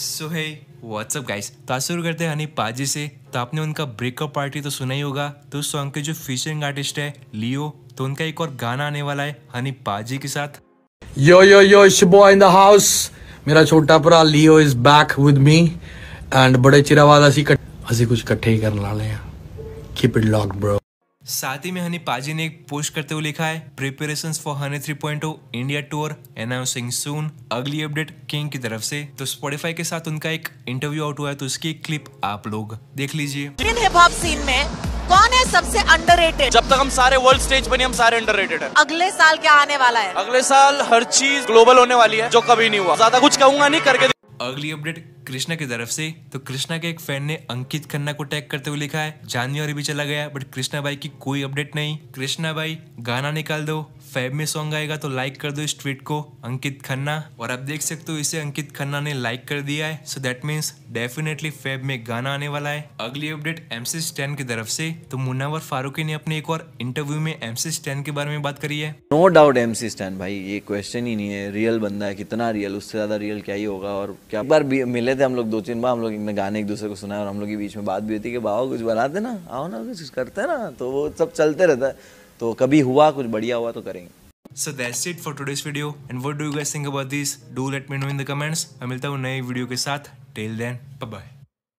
सो हे WhatsApp guys तो आज शुरू करते हैं हनी पाजी से तो आपने उनका ब्रेकअप पार्टी तो सुना ही होगा तो उस सॉन्ग के जो फीचरिंग आर्टिस्ट है लियो तो उनका एक और गाना आने वाला है हनी पाजी के साथ यो यो यो शिबो इन द हाउस मेरा छोटा भरा Leo is back with me and बड़े चिरा बाद कट... असी कुछ इकट्ठे ही करने वाले हैं कीप इट ਲੌਕਡ ब्रो साथ ही में हनी पाजी ने एक पोस्ट करते हुए लिखा है preparation for honey three point India tour announcing soon अगली अपडेट किंग की तरफ से तो स्पॉटिफाई के साथ उनका एक इंटरव्यू आउट हुआ है तो उसकी क्लिप आप लोग देख लीजिए हिप हॉप सीन में कौन है सबसे अंडररेटेड जब तक हम सारे वर्ल्ड स्टेज पर हम सारे अंडररेटेड हैं अगले साल क्या आने वाला है अगले साल हर चीज ग्लोबल होने वाली है जो कभी नहीं हुआ ज्यादा कुछ कहूंगा नहीं करके अगली अपडेट कृष्णा की तरफ से तो कृष्णा के एक फैन ने अंकित खन्ना को टैग करते हुए लिखा है जानवर भी चला गया बट कृष्णा भाई की कोई अपडेट नहीं कृष्णा भाई गाना निकाल दो फैब में सॉन्ग आएगा तो लाइक कर दो इस ट्वीट को अंकित खन्ना और आप देख सकते हो इसे अंकित खन्ना ने लाइक कर दिया है सो दैट मीन्स डेफिनेटली फैब में गाना आने वाला है अगली अपडेट एमसी स्टैन की तरफ से तो मुन्नावर फारूकी ने अपने एक और इंटरव्यू में एमसी स्टैन के बारे में बात करी है नो डाउट एमसी स्टैन भाई ये क्वेश्चन ही नहीं है रियल बंदा है कितना रियल उससे ज्यादा रियल क्या ही होगा और क्या बार मिले तो थे हम लोग दो तीन बार हम लोग ने गाने एक दूसरे को सुनाया और हम लोग के बीच में बात भी होती कि बाबा कुछ बनाते ना आओ ना कुछ करते ना तो वो सब चलते रहता है तो कभी हुआ कुछ बढ़िया हुआ तो करेंगे so that's it for today's video and what do you guys think about this do let me know in the comments मैं मिलता हूँ नए वीडियो के साथ. Till then bye bye